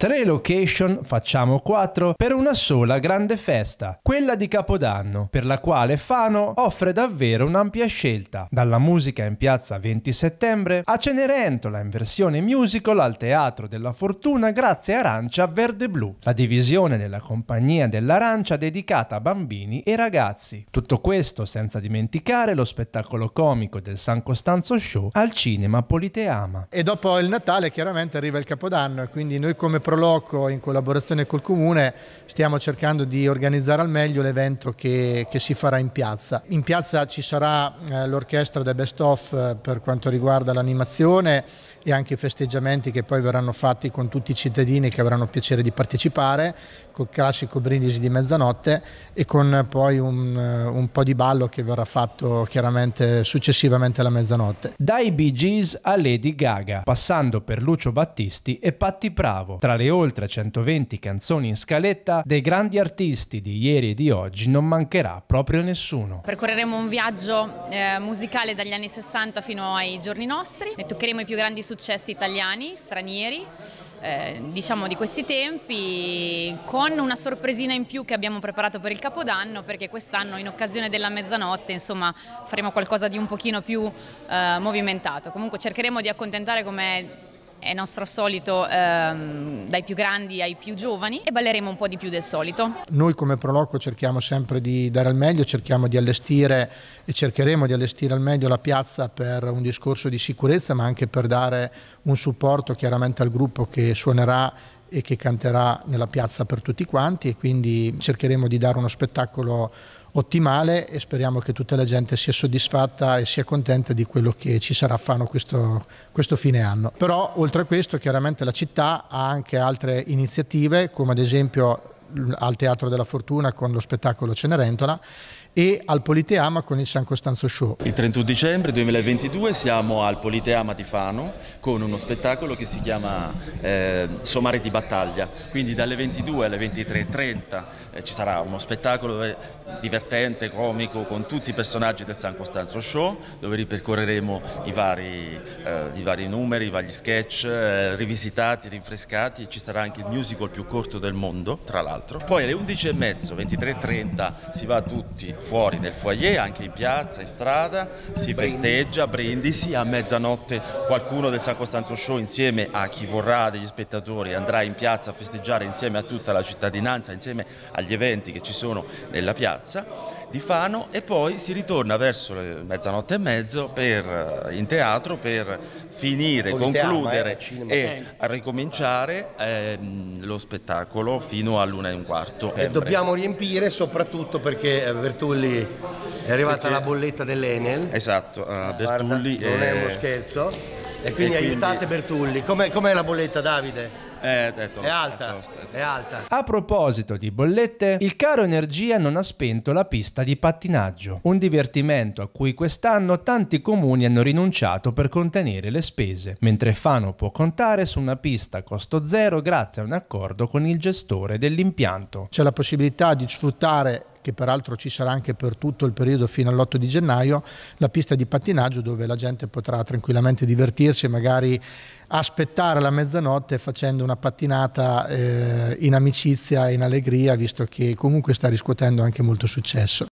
Tre location, facciamo quattro, per una sola grande festa, quella di Capodanno, per la quale Fano offre davvero un'ampia scelta, dalla musica in piazza 20 settembre a Cenerentola in versione musical al Teatro della Fortuna grazie a Arancia Verde Blu, la divisione della compagnia dell'Arancia dedicata a bambini e ragazzi. Tutto questo senza dimenticare lo spettacolo comico del San Costanzo Show al cinema Politeama. E dopo il Natale chiaramente arriva il Capodanno e quindi noi come Proloco in collaborazione col Comune stiamo cercando di organizzare al meglio l'evento che, che, si farà in piazza. In piazza ci sarà eh, l'orchestra The Best Of eh, per quanto riguarda l'animazione e anche i festeggiamenti che poi verranno fatti con tutti i cittadini che avranno piacere di partecipare, col classico brindisi di mezzanotte e con poi un, eh, un po' di ballo che verrà fatto chiaramente successivamente alla mezzanotte. Dai Bee Gees a Lady Gaga, passando per Lucio Battisti e Patti Pravo, tra registrare oltre 120 canzoni in scaletta, dei grandi artisti di ieri e di oggi non mancherà proprio nessuno. Percorreremo un viaggio eh, musicale dagli anni 60 fino ai giorni nostri e toccheremo i più grandi successi italiani, stranieri. Eh, diciamo di questi tempi con una sorpresina in più che abbiamo preparato per il Capodanno perché quest'anno in occasione della mezzanotte insomma faremo qualcosa di un pochino più eh, movimentato comunque cercheremo di accontentare come è nostro solito ehm, dai più grandi ai più giovani e balleremo un po' di più del solito. Noi come Proloco cerchiamo sempre di dare al meglio, cerchiamo di allestire e cercheremo di allestire al meglio la piazza per un discorso di sicurezza ma anche per dare un supporto chiaramente al gruppo che suonerà e che canterà nella piazza per tutti quanti e quindi cercheremo di dare uno spettacolo ottimale e speriamo che tutta la gente sia soddisfatta e sia contenta di quello che ci sarà a Fano questo, questo fine anno. Però oltre a questo chiaramente la città ha anche altre iniziative come ad esempio al Teatro della Fortuna con lo spettacolo Cenerentola e al Politeama con il San Costanzo Show. Il 31 dicembre 2022 siamo al Politeama di Fano con uno spettacolo che si chiama eh, Somare di battaglia, quindi dalle 22 alle 23.30 eh, ci sarà uno spettacolo eh, divertente, comico con tutti i personaggi del San Costanzo Show dove ripercorreremo i vari, eh, i vari numeri, i vari sketch eh, rivisitati, rinfrescati ci sarà anche il musical più corto del mondo tra l'altro. Poi alle 11.30, 23.30 si va a tutti fuori nel foyer, anche in piazza, in strada, si festeggia Brindisi, a mezzanotte qualcuno del San Costanzo Show insieme a chi vorrà degli spettatori andrà in piazza a festeggiare insieme a tutta la cittadinanza, insieme agli eventi che ci sono nella piazza di Fano e poi si ritorna verso mezzanotte e mezzo per, eh, in teatro per finire, Con concludere teama, eh, e ricominciare ehm, lo spettacolo fino all'una e un quarto. E dobbiamo riempire soprattutto perché Vertù eh, Bertulli è arrivata Perché... la bolletta dell'Enel. Esatto, uh, Bertulli Guarda, è... Non è uno scherzo. E quindi, e quindi... aiutate Bertulli. Com'è, com'è la bolletta Davide? Eh, è, è, tosta, è, alta, è, tosta, tosta. è, alta, A proposito di bollette, il caro energia non ha spento la pista di pattinaggio, un divertimento a cui quest'anno tanti comuni hanno rinunciato per contenere le spese, mentre Fano può contare su una pista a costo zero grazie a un accordo con il gestore dell'impianto. C'è la possibilità di sfruttare che peraltro ci sarà anche per tutto il periodo fino all'8 di gennaio, la pista di pattinaggio dove la gente potrà tranquillamente divertirsi e magari aspettare la mezzanotte facendo una pattinata eh, in amicizia e in allegria, visto che comunque sta riscuotendo anche molto successo.